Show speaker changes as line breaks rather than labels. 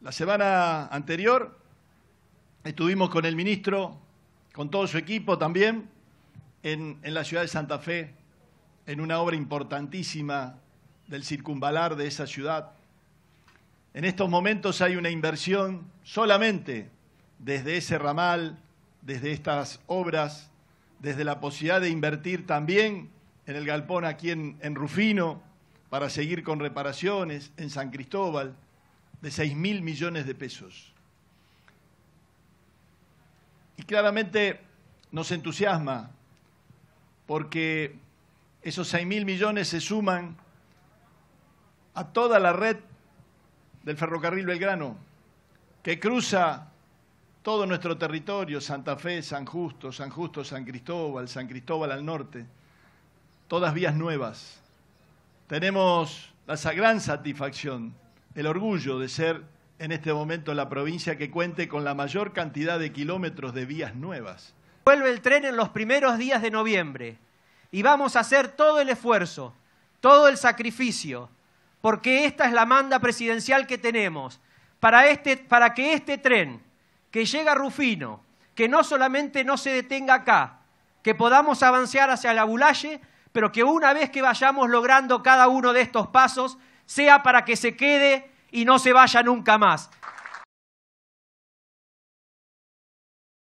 La semana anterior estuvimos con el ministro, con todo su equipo también, en, la ciudad de Santa Fe, en una obra importantísima del circunvalar de esa ciudad. En estos momentos hay una inversión solamente desde ese ramal, desde estas obras, desde la posibilidad de invertir también en el galpón aquí en Rufino para seguir con reparaciones, en San Cristóbal de 6 mil millones de pesos. Y claramente nos entusiasma porque esos 6 mil millones se suman a toda la red del ferrocarril Belgrano, que cruza todo nuestro territorio, Santa Fe, San Justo, San Justo, San Cristóbal, San Cristóbal al norte, todas vías nuevas. Tenemos la gran satisfacción el orgullo de ser en este momento la provincia que cuente con la mayor cantidad de kilómetros de vías nuevas. Vuelve el tren en los primeros días de noviembre y vamos a hacer todo el esfuerzo,
todo el sacrificio, porque esta es la manda presidencial que tenemos para, este, que este tren que llega a Rufino, que no solamente no se detenga acá, que podamos avanzar hacia la Bulalle, pero que una vez que vayamos logrando cada uno de estos pasos, sea para que se quede y no se vaya nunca más.